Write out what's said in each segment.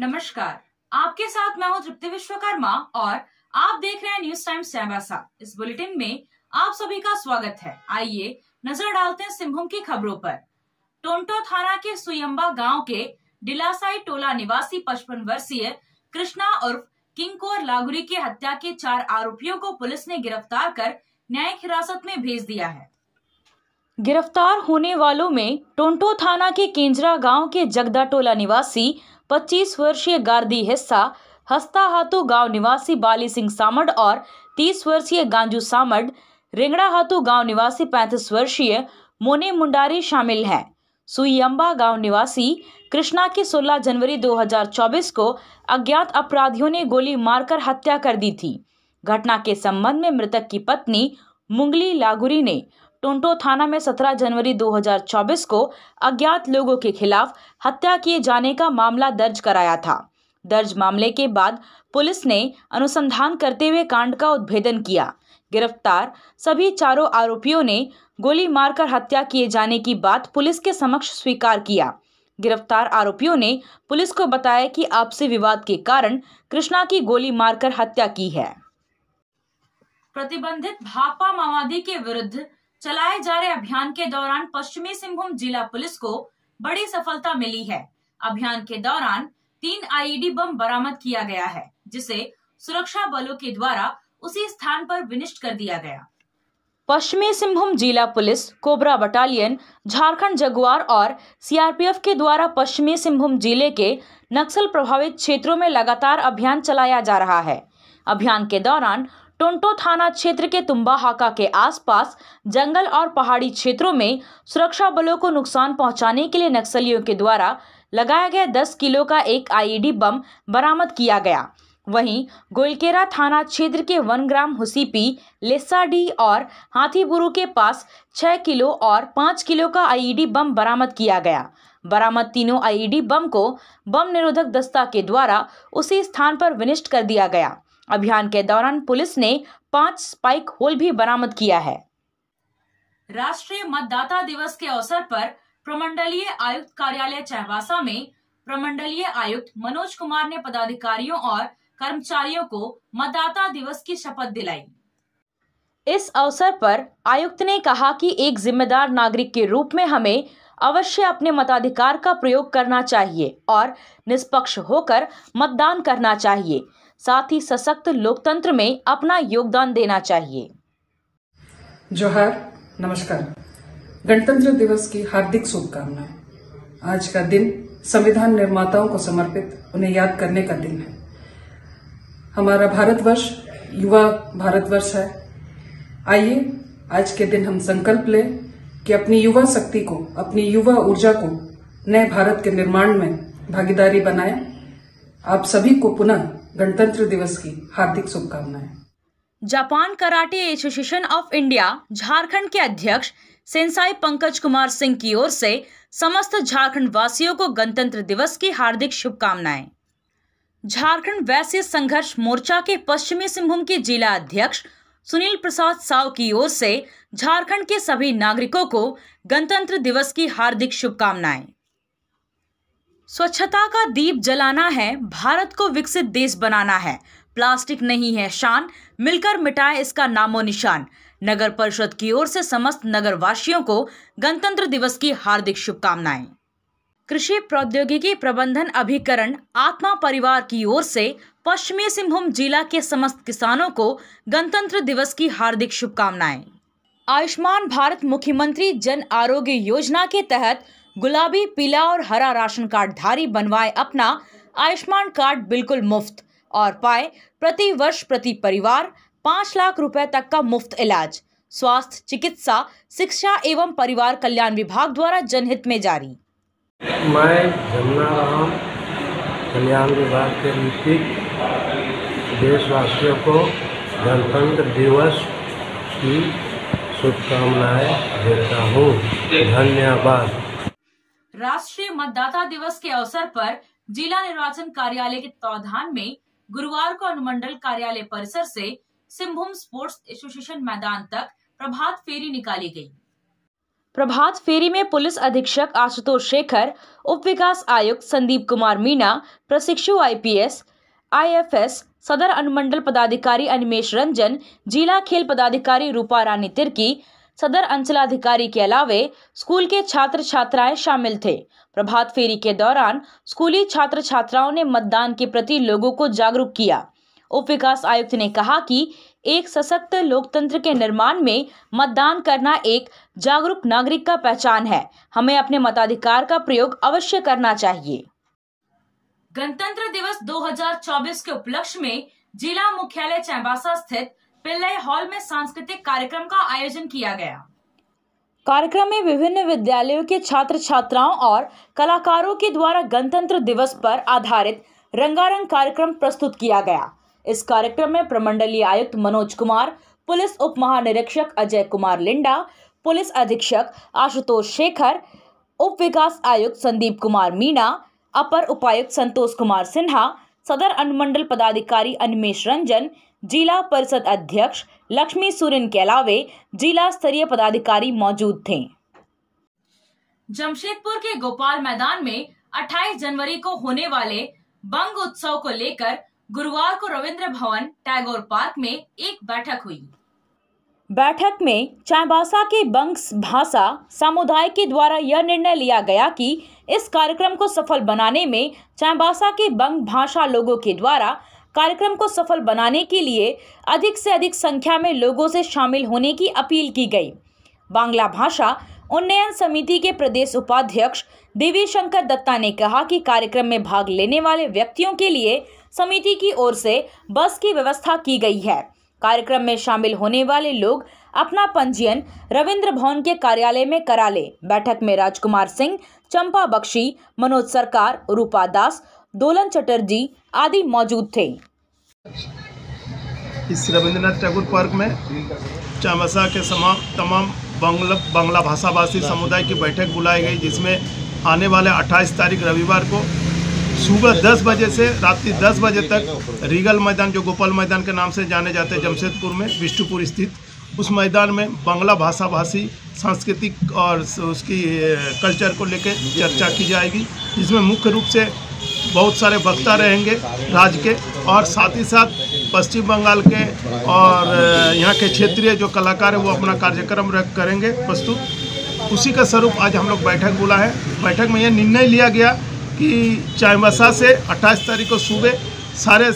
नमस्कार आपके साथ मैं हूं तृप्ति विश्वकर्मा और आप देख रहे हैं न्यूज टाइम सैबासा इस बुलेटिन में आप सभी का स्वागत है आइए नजर डालते हैं सिंहभूम की खबरों पर टोंटो थाना के सुयम्बा गांव के डिलासाई टोला निवासी पचपन वर्षीय कृष्णा उर्फ किंकोर लागुरी की हत्या के चार आरोपियों को पुलिस ने गिरफ्तार कर न्यायिक हिरासत में भेज दिया है गिरफ्तार होने वालों में टोंटो थाना के केंजरा गांव के जगदा टोला निवासी 25 वर्षीय गार्दी हिस्सा हस्ताहातु गांव निवासी बाली सिंह सामड और 30 वर्षीय गांजू सामड रेंगड़ाहातु गांव निवासी पैंतीस वर्षीय मोने मुंडारी शामिल हैं सुईअम्बा गांव निवासी कृष्णा की 16 जनवरी 2024 को अज्ञात अपराधियों ने गोली मारकर हत्या कर दी थी घटना के संबंध में मृतक की पत्नी मुंगली लागुरी ने टोंटो थाना में 17 जनवरी 2024 को अज्ञात लोगों के खिलाफ हत्या किए जाने का मामला दर्ज कराया था दर्ज मामले के बाद पुलिस ने अनुसंधान करते हुए कांड का उद्भेदन किया गिरफ्तार सभी चारों आरोपियों ने गोली मारकर हत्या किए जाने की बात पुलिस के समक्ष स्वीकार किया गिरफ्तार आरोपियों ने पुलिस को बताया कि आपसी विवाद के कारण कृष्णा की गोली मारकर हत्या की है प्रतिबंधित भापा माओवादी के विरुद्ध चलाए जा रहे अभियान के दौरान पश्चिमी सिंहभूम जिला पुलिस को बड़ी सफलता मिली है अभियान के दौरान तीन आईईडी बम बरामद किया गया है जिसे सुरक्षा बलों के द्वारा उसी स्थान पर विनिष्ट कर दिया गया पश्चिमी सिंहभूम जिला police cobra battalion Jharkhand jaguar और सीआरपीएफ के द्वारा पश्चिमी सिंहभूम जिले के नक्सल प्रभावित क्षेत्रों में लगातार अभियान चलाया जा रहा है अभियान के दौरान टोंटो थाना क्षेत्र के तुम्बाहाका के आसपास जंगल और पहाड़ी क्षेत्रों में सुरक्षा बलों को नुकसान पहुंचाने के लिए नक्सलियों के द्वारा लगाया गया 10 किलो का एक आईईडी बम बरामद किया गया वहीं गोलकेरा थाना क्षेत्र के वनग्राम हुसीपी लेसाडी और हाथीबुरु के पास छः किलो और पाँच किलो का आईईडी बम बरामद किया गया बरामद तीनों आईईडी बम को बम निरोधक दस्ता के द्वारा उसी स्थान पर विनिष्ट कर दिया गया अभियान के दौरान पुलिस ने पांच स्पाइक होल भी बरामद किया है राष्ट्रीय मतदाता दिवस के अवसर पर प्रमंडलीय आयुक्त कार्यालय चहवासा में प्रमंडलीय आयुक्त मनोज कुमार ने पदाधिकारियों और कर्मचारियों को मतदाता दिवस की शपथ दिलाई इस अवसर पर आयुक्त ने कहा कि एक जिम्मेदार नागरिक के रूप में हमें अवश्य अपने मताधिकार का प्रयोग करना चाहिए और निष्पक्ष होकर मतदान करना चाहिए साथ ही सशक्त लोकतंत्र में अपना योगदान देना चाहिए जोहर नमस्कार गणतंत्र दिवस की हार्दिक शुभकामनाएं आज का दिन संविधान निर्माताओं को समर्पित उन्हें याद करने का दिन है हमारा भारतवर्ष युवा भारतवर्ष है आइए आज के दिन हम संकल्प लें कि अपनी युवा शक्ति को अपनी युवा ऊर्जा को नए भारत के निर्माण में भागीदारी बनाएं आप सभी को पुनः गणतंत्र दिवस की हार्दिक शुभकामनाएं Japan karate association of India Jharkhand के अध्यक्ष सेंसाई पंकज कुमार सिंह की ओर से समस्त झारखंड वासियों को गणतंत्र दिवस की हार्दिक शुभकामनाएं झारखंड वैश्य संघर्ष मोर्चा के पश्चिमी सिंहभूम के जिला अध्यक्ष सुनील प्रसाद साव की ओर से झारखंड के सभी नागरिकों को गणतंत्र दिवस की हार्दिक शुभकामनाएं स्वच्छता का दीप जलाना है भारत को विकसित देश बनाना है प्लास्टिक नहीं है शान मिलकर मिटाए इसका नामो निशान नगर परिषद की ओर से समस्त नगर वासियों को गणतंत्र दिवस की हार्दिक शुभकामनाएं कृषि प्रौद्योगिकी प्रबंधन अभिकरण आत्मा परिवार की ओर से पश्चिमी सिंहभूम जिला के समस्त किसानों को गणतंत्र दिवस की हार्दिक शुभकामनाएं आयुष्मान भारत मुख्यमंत्री जन आरोग्य योजना के तहत गुलाबी पीला और हरा राशन कार्डधारी बनवाए अपना आयुष्मान कार्ड बिल्कुल मुफ्त और पाए प्रति वर्ष प्रति परिवार पाँच लाख रुपए तक का मुफ्त इलाज स्वास्थ्य चिकित्सा शिक्षा एवं परिवार कल्याण विभाग द्वारा जनहित में जारी मैं जमुना राम कल्याण विभाग के नीति देशवासियों को गणतंत्र दिवस की शुभकामनाएं देता हूँ धन्यवाद राष्ट्रीय मतदाता दिवस के अवसर पर जिला निर्वाचन कार्यालय के तौधान में गुरुवार को अनुमंडल कार्यालय परिसर से सिंभूम स्पोर्ट्स एसोसिएशन मैदान तक प्रभात फेरी निकाली गई प्रभात फेरी में पुलिस अधीक्षक आशुतोष शेखर उप विकास आयुक्त संदीप कुमार मीणा प्रशिक्षु आईपीएस आईएफएस सदर अनुमंडल पदाधिकारी अनिमेश रंजन जिला खेल पदाधिकारी रूपा रानी तिर्की सदर अंचलाधिकारी के अलावे स्कूल के छात्र छात्राएं शामिल थे प्रभात फेरी के दौरान स्कूली छात्र छात्राओं ने मतदान के प्रति लोगों को जागरूक किया उप विकास आयुक्त ने कहा कि एक सशक्त लोकतंत्र के निर्माण में मतदान करना एक जागरूक नागरिक का पहचान है हमें अपने मताधिकार का प्रयोग अवश्य करना चाहिए गणतंत्र दिवस 2024 के उपलक्ष्य में जिला मुख्यालय चैम्बासा स्थित पिल्ले हॉल में सांस्कृतिक कार्यक्रम का आयोजन किया गया कार्यक्रम में विभिन्न विद्यालयों के छात्र छात्राओं और कलाकारों के द्वारा गणतंत्र दिवस पर आधारित रंगारंग कार्यक्रम प्रस्तुत किया गया इस कार्यक्रम में प्रमंडलीय आयुक्त मनोज कुमार पुलिस उप महानिरीक्षक अजय कुमार लिंडा पुलिस अधीक्षक आशुतोष शेखर उप विकास आयुक्त संदीप कुमार मीणा अपर उपायुक्त संतोष कुमार सिन्हा सदर अनुमंडल पदाधिकारी अनिमेश रंजन जिला परिषद अध्यक्ष लक्ष्मी सूरन के अलावे जिला स्तरीय पदाधिकारी मौजूद थे जमशेदपुर के गोपाल मैदान में 28 जनवरी को होने वाले बंग उत्सव को लेकर गुरुवार को रविंद्र भवन टैगोर पार्क में एक बैठक हुई बैठक में चाईबासा के बंक्स भाषा समुदाय के द्वारा यह निर्णय लिया गया कि इस कार्यक्रम को सफल बनाने में चाईबासा के बंग भाषा लोगों के द्वारा कार्यक्रम को सफल बनाने के लिए अधिक से अधिक संख्या में लोगों से शामिल होने की अपील की गई बांग्ला भाषा उन्नयन समिति के प्रदेश उपाध्यक्ष देवी शंकर दत्ता ने कहा कि कार्यक्रम में भाग लेने वाले व्यक्तियों के लिए समिति की ओर से बस की व्यवस्था की गई है कार्यक्रम में शामिल होने वाले लोग अपना पंजीयन रविंद्र भवन के कार्यालय में करा ले बैठक में राजकुमार सिंह चंपा बख्शी मनोज सरकार रूपा दास दोलन चटर्जी आदि मौजूद थे इस रविंद्रनाथ टैगोर पार्क में चामसा के समाप्त तमाम बांग्ला भाषा भाषी समुदाय की बैठक बुलाई गई जिसमें आने वाले 28 तारीख रविवार को सुबह 10 बजे से रात्रि 10 बजे तक रीगल मैदान जो गोपाल मैदान के नाम से जाने जाते हैं जमशेदपुर में बिष्टुपुर स्थित उस मैदान में बांग्ला भाषा भाषी सांस्कृतिक और उसकी कल्चर को लेकर चर्चा की जाएगी जिसमें मुख्य रूप से बहुत सारे वक्ता रहेंगे राज्य के और साथ ही साथ पश्चिम बंगाल के और यहाँ के क्षेत्रीय जो कलाकार हैं वो अपना कार्यक्रम करेंगे प्रस्तुत उसी का स्वरूप आज हम लोग बैठक बोला है बैठक में यह निर्णय लिया गया कि चाईबसा से 28 तारीख को सुबह सारे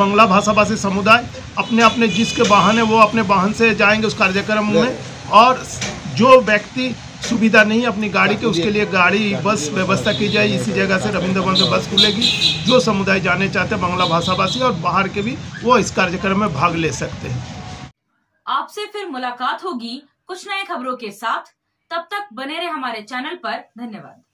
बंगला भाषा भाषी समुदाय अपने अपने जिसके वाहन है वो अपने वाहन से जाएंगे उस कार्यक्रम में और जो व्यक्ति सुविधा नहीं अपनी गाड़ी के उसके लिए गाड़ी बस व्यवस्था की जाए इसी जगह से रविंद्र भवन बस खुलेगी जो समुदाय जाने चाहते हैं बंगला भाषा भाषी और बाहर के भी वो इस कार्यक्रम में भाग ले सकते हैं आपसे फिर मुलाकात होगी कुछ नए खबरों के साथ तब तक बने रहे हमारे चैनल पर धन्यवाद